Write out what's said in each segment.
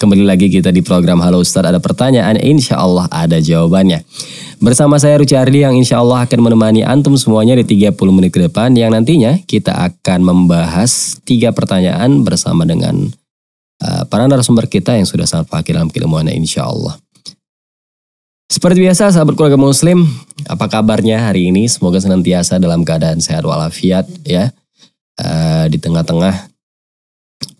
Kembali lagi kita di program Halo Ustadz ada pertanyaan, insya Allah ada jawabannya. Bersama saya Ruci Ardi yang insya Allah akan menemani Antum semuanya di 30 menit ke depan yang nantinya kita akan membahas tiga pertanyaan bersama dengan uh, para narasumber kita yang sudah sangat fakir dalam keilmuannya insya Allah. Seperti biasa sahabat keluarga muslim, apa kabarnya hari ini? Semoga senantiasa dalam keadaan sehat walafiat ya. Uh, di tengah-tengah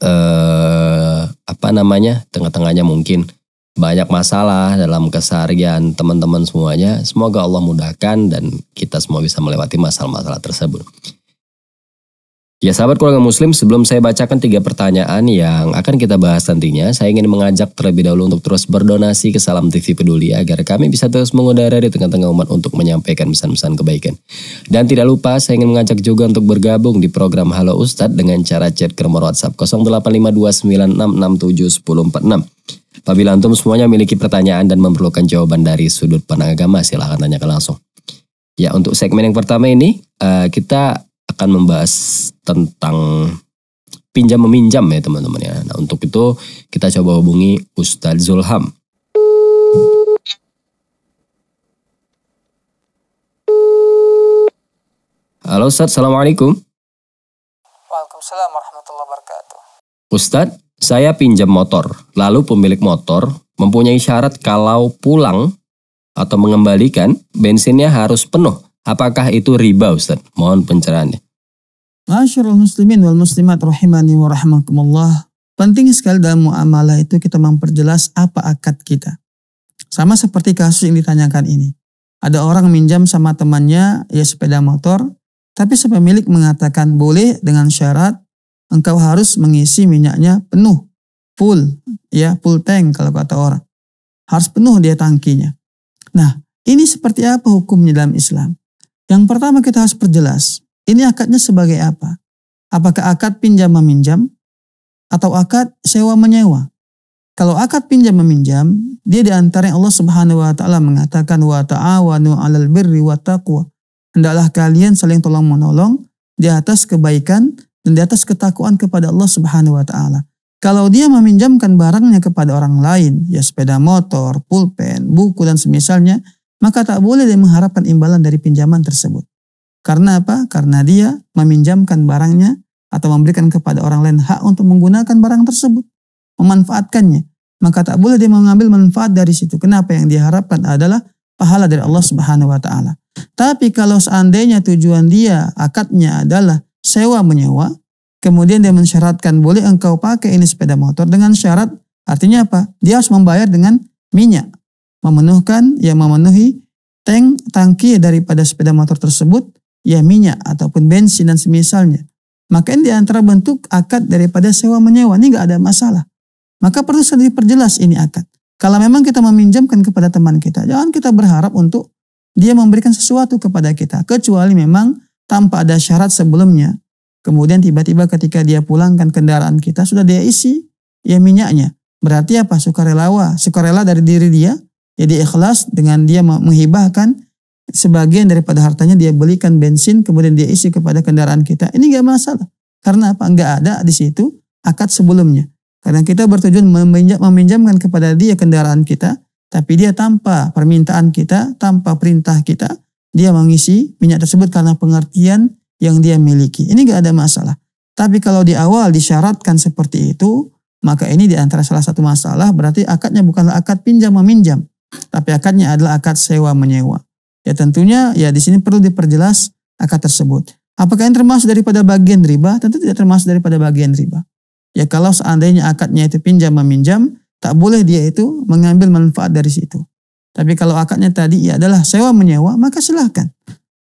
eh, apa namanya tengah-tengahnya mungkin banyak masalah dalam keseharian teman-teman semuanya. Semoga Allah mudahkan dan kita semua bisa melewati masalah-masalah tersebut. Ya sahabat keluarga muslim, sebelum saya bacakan tiga pertanyaan yang akan kita bahas nantinya, saya ingin mengajak terlebih dahulu untuk terus berdonasi ke Salam TV Peduli agar kami bisa terus mengudara di tengah-tengah umat untuk menyampaikan pesan-pesan kebaikan. Dan tidak lupa, saya ingin mengajak juga untuk bergabung di program Halo Ustadz dengan cara chat ke nomor WhatsApp 085296671046. Apabila antum semuanya memiliki pertanyaan dan memerlukan jawaban dari sudut pandang agama, silahkan tanyakan langsung. Ya untuk segmen yang pertama ini, eh, kita akan membahas tentang pinjam meminjam ya teman-teman ya. Nah untuk itu kita coba hubungi Ustadz Zulham. Halo Ustadz, Assalamualaikum. Waalaikumsalam warahmatullahi wabarakatuh. Ustadz, saya pinjam motor. Lalu pemilik motor mempunyai syarat kalau pulang atau mengembalikan, bensinnya harus penuh. Apakah itu riba Ustadz? Mohon pencerahannya. Ma'asyurul muslimin wal muslimat rahimani wa rahmakumullah. Penting sekali dalam muamalah itu kita memperjelas apa akad kita. Sama seperti kasus yang ditanyakan ini. Ada orang minjam sama temannya ya sepeda motor, tapi sepemilik mengatakan boleh dengan syarat engkau harus mengisi minyaknya penuh, full, ya full tank kalau kata orang. Harus penuh dia tangkinya. Nah, ini seperti apa hukumnya dalam Islam? Yang pertama kita harus perjelas, ini akadnya sebagai apa? Apakah akad pinjam meminjam atau akad sewa menyewa? Kalau akad pinjam meminjam, dia diantara yang Allah Subhanahu wa taala mengatakan wa ta'awanu 'alal birri wa taqwa. Hendaklah kalian saling tolong menolong di atas kebaikan dan di atas ketakuan kepada Allah Subhanahu wa taala. Kalau dia meminjamkan barangnya kepada orang lain, ya sepeda motor, pulpen, buku dan semisalnya, maka tak boleh dia mengharapkan imbalan dari pinjaman tersebut. Karena apa? Karena dia meminjamkan barangnya atau memberikan kepada orang lain hak untuk menggunakan barang tersebut, memanfaatkannya. Maka tak boleh dia mengambil manfaat dari situ. Kenapa yang diharapkan adalah pahala dari Allah Subhanahu wa taala. Tapi kalau seandainya tujuan dia akadnya adalah sewa menyewa, kemudian dia mensyaratkan boleh engkau pakai ini sepeda motor dengan syarat artinya apa? Dia harus membayar dengan minyak, memenuhkan yang memenuhi tank tangki daripada sepeda motor tersebut ya minyak ataupun bensin dan semisalnya. Maka ini diantara bentuk akad daripada sewa menyewa. Ini nggak ada masalah. Maka perlu diperjelas ini akad. Kalau memang kita meminjamkan kepada teman kita, jangan kita berharap untuk dia memberikan sesuatu kepada kita. Kecuali memang tanpa ada syarat sebelumnya. Kemudian tiba-tiba ketika dia pulangkan kendaraan kita, sudah dia isi ya minyaknya. Berarti apa? Sukarelawa. Sukarela dari diri dia. Jadi ikhlas dengan dia menghibahkan sebagian daripada hartanya dia belikan bensin kemudian dia isi kepada kendaraan kita ini nggak masalah karena apa nggak ada di situ akad sebelumnya karena kita bertujuan meminjam, meminjamkan kepada dia kendaraan kita tapi dia tanpa permintaan kita tanpa perintah kita dia mengisi minyak tersebut karena pengertian yang dia miliki ini nggak ada masalah tapi kalau di awal disyaratkan seperti itu maka ini di antara salah satu masalah berarti akadnya bukanlah akad pinjam meminjam tapi akadnya adalah akad sewa menyewa Ya tentunya ya di sini perlu diperjelas akad tersebut. Apakah yang termasuk daripada bagian riba? Tentu tidak termasuk daripada bagian riba. Ya kalau seandainya akadnya itu pinjam meminjam, tak boleh dia itu mengambil manfaat dari situ. Tapi kalau akadnya tadi ya adalah sewa menyewa, maka silahkan.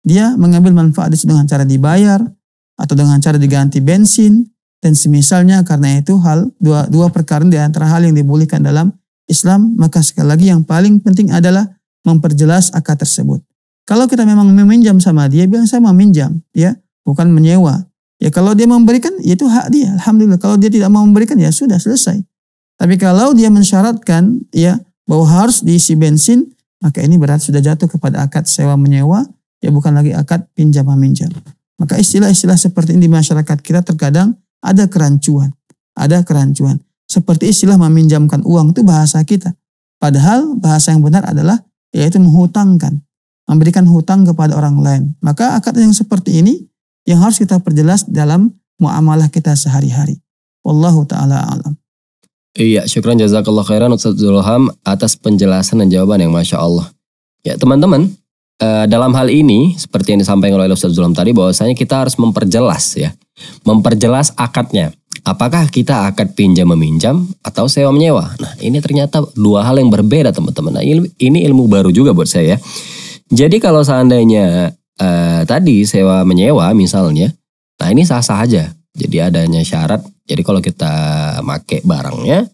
Dia mengambil manfaat itu dengan cara dibayar, atau dengan cara diganti bensin, dan semisalnya karena itu hal dua, dua perkara di antara hal yang dibolehkan dalam Islam, maka sekali lagi yang paling penting adalah memperjelas akad tersebut. Kalau kita memang meminjam sama dia, bilang saya minjam, ya bukan menyewa. Ya kalau dia memberikan, ya itu hak dia. Alhamdulillah. Kalau dia tidak mau memberikan, ya sudah selesai. Tapi kalau dia mensyaratkan, ya bahwa harus diisi bensin, maka ini berat sudah jatuh kepada akad sewa menyewa, ya bukan lagi akad pinjam meminjam. Maka istilah-istilah seperti ini di masyarakat kita terkadang ada kerancuan, ada kerancuan. Seperti istilah meminjamkan uang itu bahasa kita. Padahal bahasa yang benar adalah yaitu menghutangkan memberikan hutang kepada orang lain. Maka akad yang seperti ini yang harus kita perjelas dalam muamalah kita sehari-hari. Wallahu taala alam. Iya, syukran jazakallah khairan Ustaz Zulham atas penjelasan dan jawaban yang Masya Allah. Ya teman-teman, eh, dalam hal ini seperti yang disampaikan oleh Ustaz Zulham tadi bahwasanya kita harus memperjelas ya. Memperjelas akadnya. Apakah kita akad pinjam meminjam atau sewa menyewa? Nah ini ternyata dua hal yang berbeda teman-teman. Nah ini ilmu baru juga buat saya ya. Jadi kalau seandainya uh, tadi sewa menyewa misalnya, nah ini sah-sah aja. Jadi adanya syarat. Jadi kalau kita make barangnya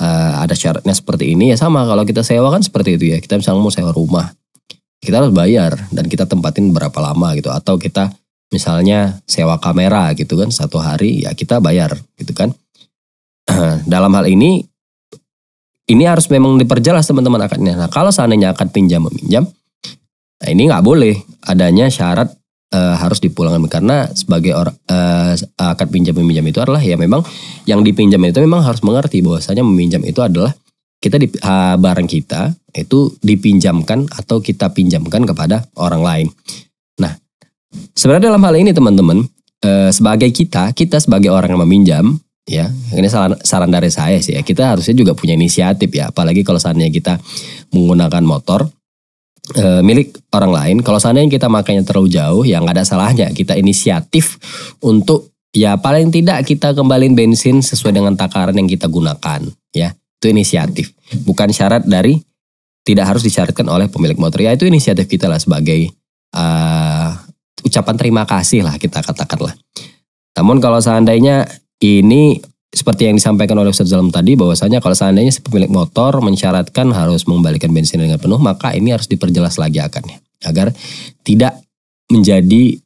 uh, ada syaratnya seperti ini ya sama kalau kita sewa kan seperti itu ya. Kita misalnya mau sewa rumah, kita harus bayar dan kita tempatin berapa lama gitu atau kita misalnya sewa kamera gitu kan satu hari ya kita bayar gitu kan. Dalam hal ini ini harus memang diperjelas teman-teman akadnya. Nah, kalau seandainya akad pinjam meminjam, Nah, ini nggak boleh adanya syarat e, harus dipulangkan karena sebagai orang e, eh, akad pinjam meminjam itu adalah ya memang yang dipinjam itu memang harus mengerti bahwasanya meminjam itu adalah kita di, e, barang kita itu dipinjamkan atau kita pinjamkan kepada orang lain. Nah, sebenarnya dalam hal ini teman-teman e, sebagai kita kita sebagai orang yang meminjam ya ini saran, saran dari saya sih ya kita harusnya juga punya inisiatif ya apalagi kalau seandainya kita menggunakan motor e, milik orang lain. Kalau seandainya kita makanya terlalu jauh, yang nggak ada salahnya kita inisiatif untuk ya paling tidak kita kembaliin bensin sesuai dengan takaran yang kita gunakan, ya itu inisiatif, bukan syarat dari tidak harus disyaratkan oleh pemilik motor. Ya itu inisiatif kita lah sebagai uh, ucapan terima kasih lah kita katakanlah. Namun kalau seandainya ini seperti yang disampaikan oleh Ustaz Zalam tadi bahwasanya kalau seandainya si pemilik motor mensyaratkan harus mengembalikan bensin dengan penuh maka ini harus diperjelas lagi akarnya agar tidak menjadi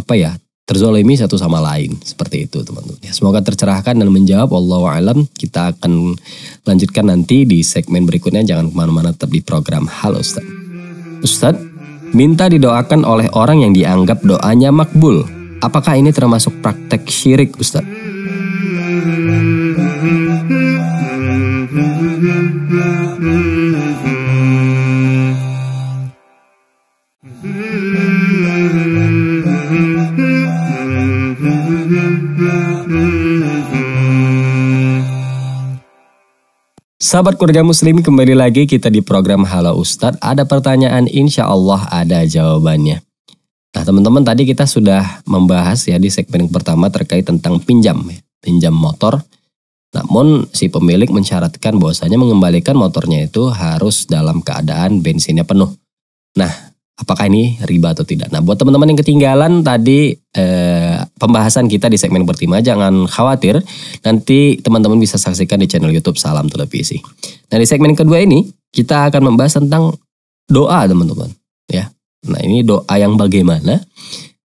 apa ya terzolimi satu sama lain seperti itu teman-teman. Ya, semoga tercerahkan dan menjawab Allah alam. Kita akan lanjutkan nanti di segmen berikutnya. Jangan kemana-mana tetap di program Halo Ustaz. Ustaz, minta didoakan oleh orang yang dianggap doanya makbul. Apakah ini termasuk praktek syirik Ustaz? Sahabat keluarga muslim kembali lagi kita di program Halo Ustadz. Ada pertanyaan insya Allah ada jawabannya. Nah teman-teman tadi kita sudah membahas ya di segmen yang pertama terkait tentang pinjam. Ya, pinjam motor. Namun si pemilik mensyaratkan bahwasanya mengembalikan motornya itu harus dalam keadaan bensinnya penuh. Nah apakah ini riba atau tidak. Nah, buat teman-teman yang ketinggalan tadi eh, pembahasan kita di segmen pertama, jangan khawatir, nanti teman-teman bisa saksikan di channel YouTube Salam Televisi. Nah, di segmen kedua ini kita akan membahas tentang doa, teman-teman. Ya, nah ini doa yang bagaimana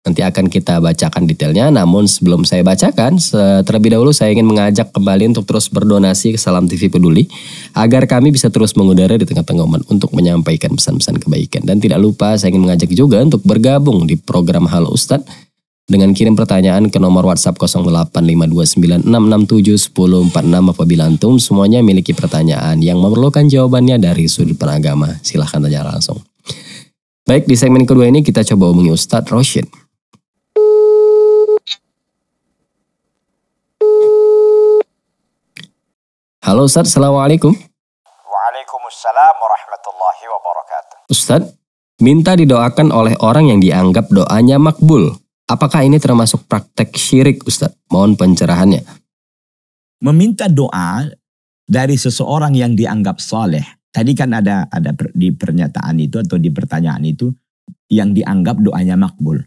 Nanti akan kita bacakan detailnya. Namun sebelum saya bacakan, terlebih dahulu saya ingin mengajak kembali untuk terus berdonasi ke Salam TV Peduli agar kami bisa terus mengudara di tengah-tengah umat untuk menyampaikan pesan-pesan kebaikan. Dan tidak lupa saya ingin mengajak juga untuk bergabung di program Halo Ustad dengan kirim pertanyaan ke nomor WhatsApp 085296671046 apabila antum semuanya memiliki pertanyaan yang memerlukan jawabannya dari sudut penagama. Silahkan tanya langsung. Baik, di segmen kedua ini kita coba hubungi Ustadz Roshid. Halo Ustaz, Assalamualaikum. Waalaikumsalam warahmatullahi wabarakatuh. Ustaz, minta didoakan oleh orang yang dianggap doanya makbul. Apakah ini termasuk praktek syirik Ustaz? Mohon pencerahannya. Meminta doa dari seseorang yang dianggap soleh. Tadi kan ada ada di pernyataan itu atau di pertanyaan itu yang dianggap doanya makbul.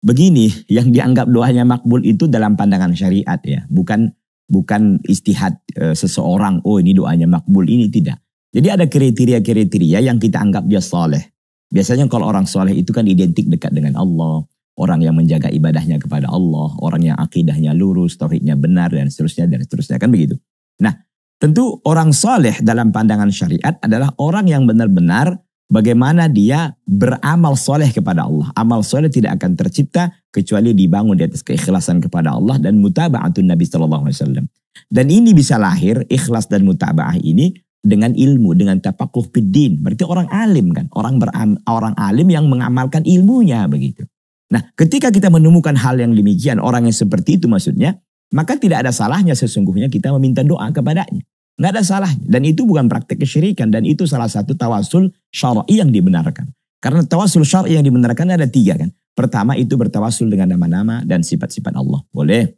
Begini, yang dianggap doanya makbul itu dalam pandangan syariat ya, bukan bukan istihad e, seseorang oh ini doanya makbul ini tidak jadi ada kriteria-kriteria yang kita anggap dia soleh biasanya kalau orang soleh itu kan identik dekat dengan Allah orang yang menjaga ibadahnya kepada Allah orang yang akidahnya lurus tauhidnya benar dan seterusnya dan seterusnya kan begitu nah tentu orang soleh dalam pandangan syariat adalah orang yang benar-benar Bagaimana dia beramal soleh kepada Allah. Amal soleh tidak akan tercipta kecuali dibangun di atas keikhlasan kepada Allah dan mutaba'atun Nabi Shallallahu Alaihi Wasallam. Dan ini bisa lahir ikhlas dan mutaba'ah ini dengan ilmu, dengan tapakuh pidin. Berarti orang alim kan, orang beram, orang alim yang mengamalkan ilmunya begitu. Nah, ketika kita menemukan hal yang demikian, orang yang seperti itu maksudnya, maka tidak ada salahnya sesungguhnya kita meminta doa kepadanya. Nggak ada salah. Dan itu bukan praktek kesyirikan. Dan itu salah satu tawasul syar'i yang dibenarkan. Karena tawasul syar'i yang dibenarkan ada tiga kan. Pertama itu bertawasul dengan nama-nama dan sifat-sifat Allah. Boleh.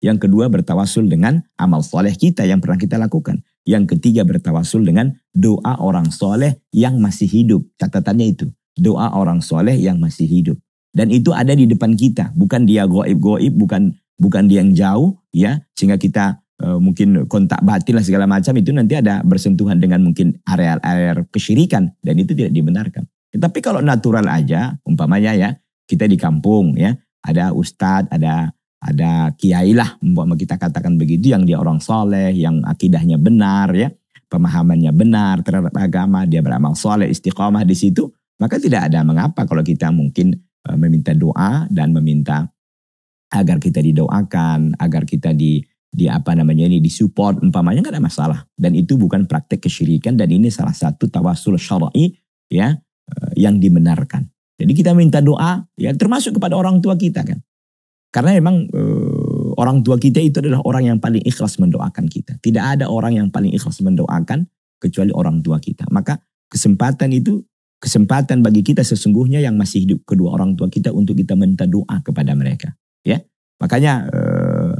Yang kedua bertawasul dengan amal soleh kita yang pernah kita lakukan. Yang ketiga bertawasul dengan doa orang soleh yang masih hidup. Catatannya itu. Doa orang soleh yang masih hidup. Dan itu ada di depan kita. Bukan dia goib-goib, bukan bukan dia yang jauh ya. Sehingga kita Eh, mungkin kontak batin lah segala macam itu nanti ada bersentuhan dengan mungkin area-area kesyirikan dan itu tidak dibenarkan. Tapi kalau natural aja, umpamanya ya kita di kampung ya ada ustadz, ada ada kiai lah umpama kita katakan begitu yang dia orang soleh, yang akidahnya benar ya, pemahamannya benar terhadap agama, dia beramal soleh, istiqomah di situ, maka tidak ada mengapa kalau kita mungkin eh, meminta doa dan meminta agar kita didoakan, agar kita di di apa namanya ini disupport umpamanya nggak ada masalah dan itu bukan praktek kesyirikan dan ini salah satu tawasul syar'i ya eh, yang dibenarkan. Jadi kita minta doa ya termasuk kepada orang tua kita kan. Karena memang e, orang tua kita itu adalah orang yang paling ikhlas mendoakan kita. Tidak ada orang yang paling ikhlas mendoakan kecuali orang tua kita. Maka kesempatan itu kesempatan bagi kita sesungguhnya yang masih hidup kedua orang tua kita untuk kita minta doa kepada mereka ya. Makanya e,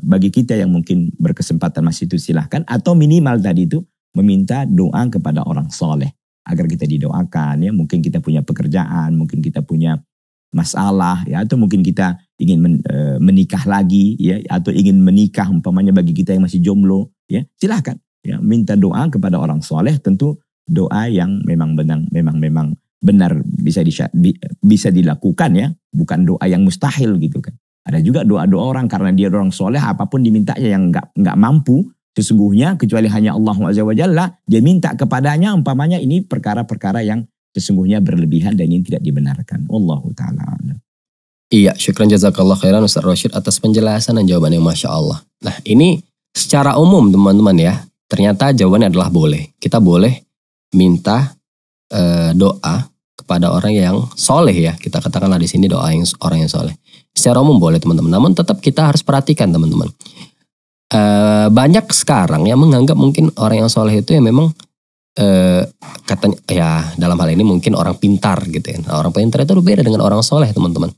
bagi kita yang mungkin berkesempatan masih itu silahkan atau minimal tadi itu meminta doa kepada orang soleh agar kita didoakan ya mungkin kita punya pekerjaan mungkin kita punya masalah ya atau mungkin kita ingin men, e, menikah lagi ya atau ingin menikah umpamanya bagi kita yang masih jomblo ya silahkan ya minta doa kepada orang soleh tentu doa yang memang benar memang memang benar bisa di, bisa dilakukan ya bukan doa yang mustahil gitu kan ada juga doa-doa orang karena dia orang soleh apapun dimintanya yang nggak nggak mampu sesungguhnya kecuali hanya Allah Azza wa Jalla dia minta kepadanya umpamanya ini perkara-perkara yang sesungguhnya berlebihan dan ini tidak dibenarkan. Allah taala. Iya, syukran jazakallah khairan Ustaz Rashid atas penjelasan dan jawaban yang Masya Allah. Nah ini secara umum teman-teman ya, ternyata jawabannya adalah boleh. Kita boleh minta e, doa kepada orang yang soleh ya. Kita katakanlah di sini doa yang orang yang soleh secara umum boleh teman-teman. Namun tetap kita harus perhatikan teman-teman. Uh, banyak sekarang yang menganggap mungkin orang yang soleh itu ya memang uh, katanya ya dalam hal ini mungkin orang pintar gitu ya. orang pintar itu berbeda dengan orang soleh teman-teman.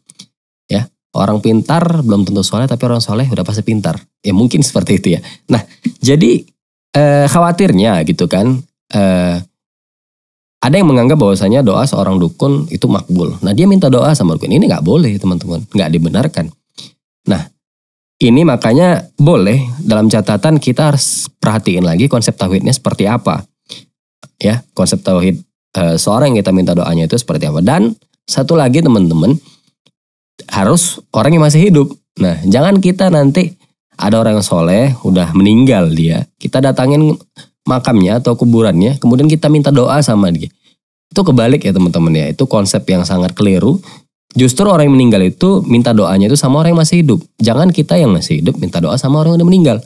Ya orang pintar belum tentu soleh tapi orang soleh udah pasti pintar. Ya mungkin seperti itu ya. Nah jadi uh, khawatirnya gitu kan. Uh, ada yang menganggap bahwasanya doa seorang dukun itu makbul. Nah dia minta doa sama dukun ini nggak boleh teman-teman, nggak dibenarkan. Nah ini makanya boleh dalam catatan kita harus perhatiin lagi konsep tauhidnya seperti apa, ya konsep tauhid e, seorang yang kita minta doanya itu seperti apa. Dan satu lagi teman-teman harus orang yang masih hidup. Nah jangan kita nanti ada orang soleh udah meninggal dia, kita datangin makamnya atau kuburannya, kemudian kita minta doa sama dia. Itu kebalik ya teman-teman ya, itu konsep yang sangat keliru. Justru orang yang meninggal itu minta doanya itu sama orang yang masih hidup. Jangan kita yang masih hidup minta doa sama orang yang udah meninggal.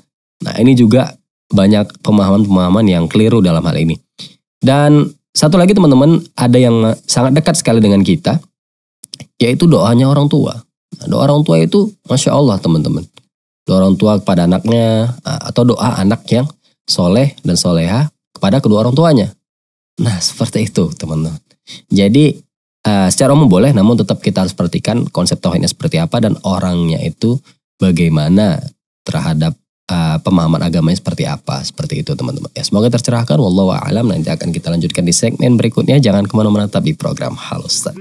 Nah ini juga banyak pemahaman-pemahaman yang keliru dalam hal ini. Dan satu lagi teman-teman, ada yang sangat dekat sekali dengan kita, yaitu doanya orang tua. Nah, doa orang tua itu Masya Allah teman-teman. Doa orang tua kepada anaknya, atau doa anak yang soleh dan soleha kepada kedua orang tuanya. Nah seperti itu teman-teman. Jadi uh, secara umum boleh namun tetap kita harus perhatikan konsep tauhidnya seperti apa dan orangnya itu bagaimana terhadap uh, pemahaman agamanya seperti apa seperti itu teman-teman ya semoga tercerahkan wallahu alam nanti akan kita lanjutkan di segmen berikutnya jangan kemana-mana tapi program Halo Ustaz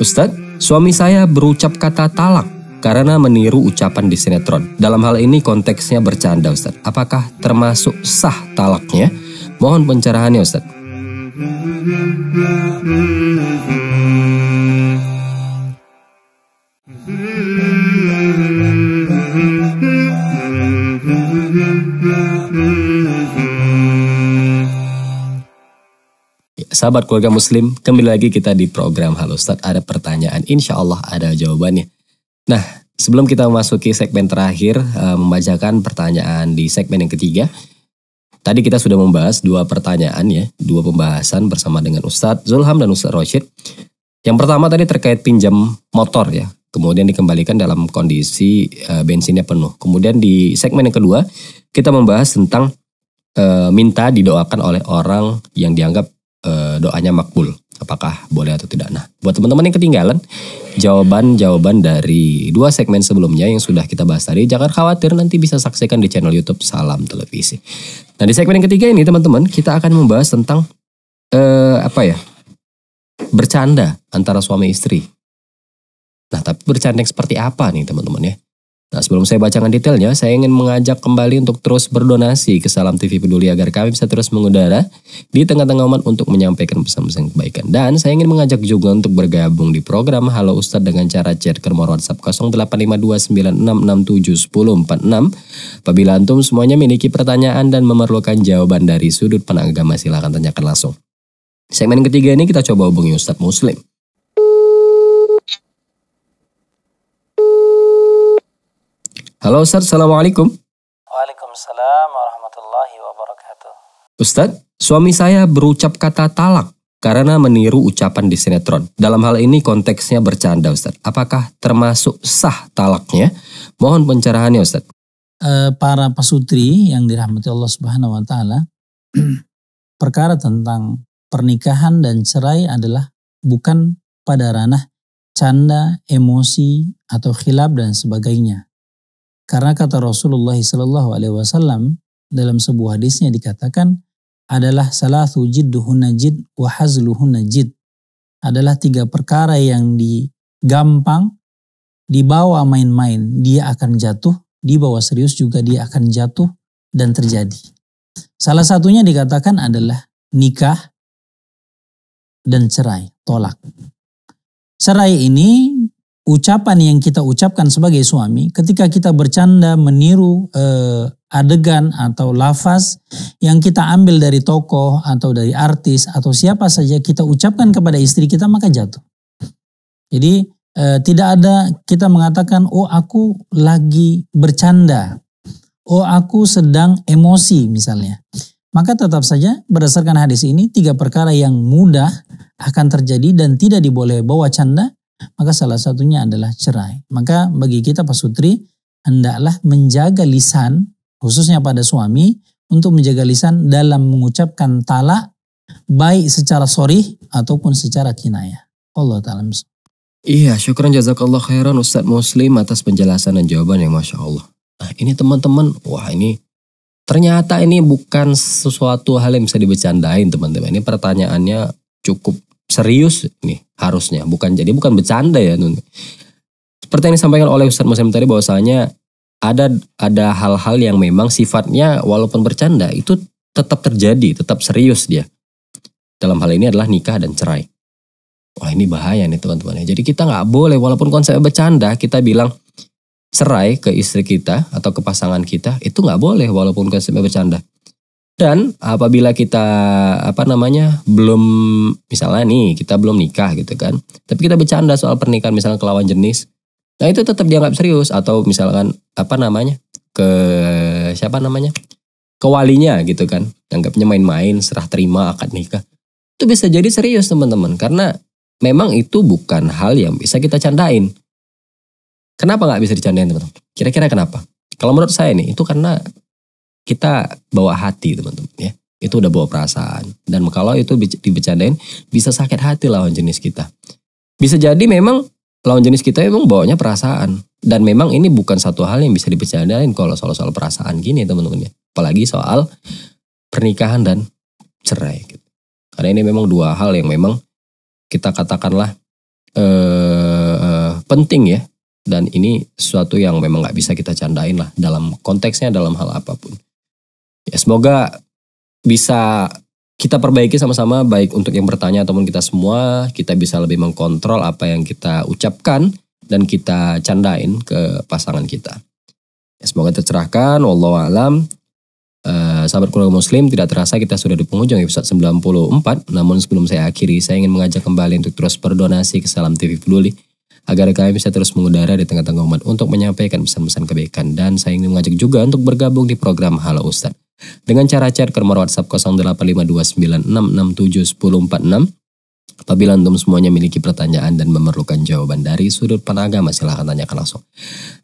Ustaz suami saya berucap kata talak karena meniru ucapan di sinetron. Dalam hal ini konteksnya bercanda Ustaz. Apakah termasuk sah talaknya? Mohon pencerahannya Ustaz. Ya, sahabat keluarga muslim, kembali lagi kita di program Halo Ustaz. Ada pertanyaan, insya Allah ada jawabannya. Nah, sebelum kita memasuki segmen terakhir eh, membacakan pertanyaan di segmen yang ketiga, tadi kita sudah membahas dua pertanyaan ya, dua pembahasan bersama dengan Ustadz Zulham dan Ustadz Rashid. Yang pertama tadi terkait pinjam motor ya, kemudian dikembalikan dalam kondisi eh, bensinnya penuh. Kemudian di segmen yang kedua kita membahas tentang e, minta didoakan oleh orang yang dianggap e, doanya makbul. Apakah boleh atau tidak? Nah, buat teman-teman yang ketinggalan, jawaban-jawaban dari dua segmen sebelumnya yang sudah kita bahas tadi. Jangan khawatir nanti bisa saksikan di channel YouTube Salam Televisi. Nah, di segmen yang ketiga ini teman-teman, kita akan membahas tentang eh apa ya? bercanda antara suami istri. Nah, tapi bercanda yang seperti apa nih teman-teman ya? Nah, sebelum saya bacakan detailnya, saya ingin mengajak kembali untuk terus berdonasi ke Salam TV Peduli agar kami bisa terus mengudara di tengah-tengah umat untuk menyampaikan pesan-pesan kebaikan. Dan saya ingin mengajak juga untuk bergabung di program Halo Ustadz dengan cara chat ke nomor WhatsApp 085296671046. Apabila antum semuanya memiliki pertanyaan dan memerlukan jawaban dari sudut penagama silahkan tanyakan langsung. Segmen ketiga ini kita coba hubungi Ustadz Muslim. Halo Ustaz, Assalamualaikum. Waalaikumsalam warahmatullahi wabarakatuh. Ustaz, suami saya berucap kata talak karena meniru ucapan di sinetron. Dalam hal ini konteksnya bercanda Ustaz. Apakah termasuk sah talaknya? Mohon pencerahannya Ustaz. E, para pasutri yang dirahmati Allah Subhanahu wa taala, perkara tentang pernikahan dan cerai adalah bukan pada ranah canda, emosi, atau khilaf dan sebagainya. Karena kata Rasulullah SAW dalam sebuah hadisnya dikatakan adalah salah sujud jid wa najid Adalah tiga perkara yang digampang dibawa main-main, dia akan jatuh, dibawa serius juga dia akan jatuh dan terjadi. Salah satunya dikatakan adalah nikah dan cerai, tolak. Cerai ini ucapan yang kita ucapkan sebagai suami ketika kita bercanda meniru eh, adegan atau lafaz yang kita ambil dari tokoh atau dari artis atau siapa saja kita ucapkan kepada istri kita maka jatuh. Jadi eh, tidak ada kita mengatakan oh aku lagi bercanda. Oh aku sedang emosi misalnya. Maka tetap saja berdasarkan hadis ini tiga perkara yang mudah akan terjadi dan tidak diboleh bawa canda maka salah satunya adalah cerai. Maka bagi kita Pak Sutri hendaklah menjaga lisan, khususnya pada suami, untuk menjaga lisan dalam mengucapkan talak, baik secara sorih ataupun secara kinayah. Allah Ta'ala Iya, syukuran jazakallah khairan Ustadz Muslim atas penjelasan dan jawaban yang Masya Allah. Nah, ini teman-teman, wah ini ternyata ini bukan sesuatu hal yang bisa dibecandain teman-teman. Ini pertanyaannya cukup serius nih harusnya bukan jadi bukan bercanda ya Nun. Seperti yang disampaikan oleh Ustaz Muslim tadi bahwasanya ada ada hal-hal yang memang sifatnya walaupun bercanda itu tetap terjadi, tetap serius dia. Dalam hal ini adalah nikah dan cerai. Wah ini bahaya nih teman-teman. Ya. Jadi kita nggak boleh walaupun konsepnya bercanda kita bilang cerai ke istri kita atau ke pasangan kita itu nggak boleh walaupun konsepnya bercanda. Dan apabila kita apa namanya belum misalnya nih kita belum nikah gitu kan, tapi kita bercanda soal pernikahan misalnya kelawan jenis, nah itu tetap dianggap serius atau misalkan apa namanya ke siapa namanya kewalinya gitu kan, anggapnya main-main serah terima akad nikah, itu bisa jadi serius teman-teman karena memang itu bukan hal yang bisa kita candain. Kenapa nggak bisa dicandain teman-teman? Kira-kira kenapa? Kalau menurut saya nih itu karena kita bawa hati teman-teman ya itu udah bawa perasaan dan kalau itu dibecandain bisa sakit hati lawan jenis kita bisa jadi memang lawan jenis kita memang bawanya perasaan dan memang ini bukan satu hal yang bisa dibecandain kalau soal soal perasaan gini teman-teman ya apalagi soal pernikahan dan cerai gitu. karena ini memang dua hal yang memang kita katakanlah eh, penting ya dan ini sesuatu yang memang nggak bisa kita candain lah dalam konteksnya dalam hal apapun Ya semoga bisa kita perbaiki sama-sama baik untuk yang bertanya ataupun kita semua kita bisa lebih mengkontrol apa yang kita ucapkan dan kita candain ke pasangan kita. Ya, semoga tercerahkan, wallahualam, alam. Uh, sahabat keluarga muslim, tidak terasa kita sudah di penghujung episode 94. Namun sebelum saya akhiri, saya ingin mengajak kembali untuk terus berdonasi ke Salam TV Peduli agar kami bisa terus mengudara di tengah-tengah umat untuk menyampaikan pesan-pesan kebaikan dan saya ingin mengajak juga untuk bergabung di program Halo Ustadz dengan cara chat ke nomor WhatsApp 085296671046. Apabila antum semuanya memiliki pertanyaan dan memerlukan jawaban dari sudut pandang agama, silahkan tanyakan langsung.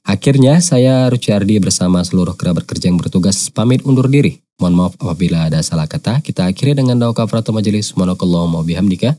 Akhirnya, saya Ruciardi bersama seluruh kerabat kerja yang bertugas pamit undur diri. Mohon maaf apabila ada salah kata. Kita akhiri dengan doa kafaratul majelis. Subhanakallahumma bihamdika.